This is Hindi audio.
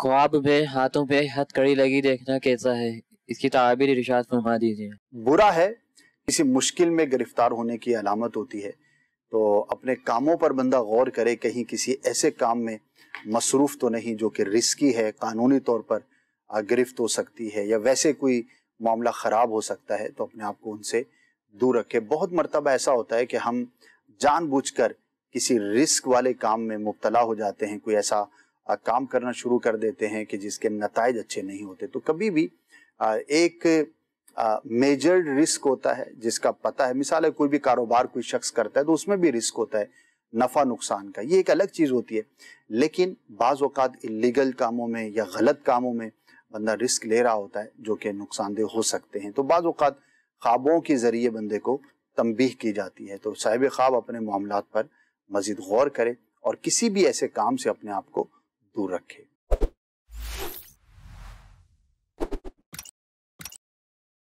ख्वाब में हाथों पे हथकड़ी लगी देखना कैसा है इसकी ताबीर इरशाद फरमा दीजिए बुरा है किसी मुश्किल में गिरफ्तार होने की अलामत होती है तो अपने कामों पर बंदा गौर करे कहीं किसी ऐसे काम में मसरूफ़ तो नहीं जो कि रिस्की है कानूनी तौर पर गिरफ्त हो सकती है या वैसे कोई मामला ख़राब हो सकता है तो अपने आप को उनसे दूर रखे बहुत मरतबा ऐसा होता है कि हम जानबूझकर किसी रिस्क वाले काम में मुबतला हो जाते हैं कोई ऐसा काम करना शुरू कर देते हैं कि जिसके नतज अच्छे नहीं होते तो कभी भी एक मेजर रिस्क होता है जिसका पता है मिसाल है कोई भी कारोबार कोई शख्स करता है तो उसमें भी रिस्क होता है नफ़ा नुकसान का ये एक अलग चीज़ होती है लेकिन बाजात इलीगल कामों में या गलत कामों में बंदा रिस्क ले रहा होता है जो कि नुकसानदेह हो सकते हैं तो बाज़ात ख्वाबों के ज़रिए बंदे को तमबीह की जाती है तो साहिब ख्वाब अपने मामला पर मज़ीद गौर करें और किसी भी ऐसे काम से अपने आप को दूर रखें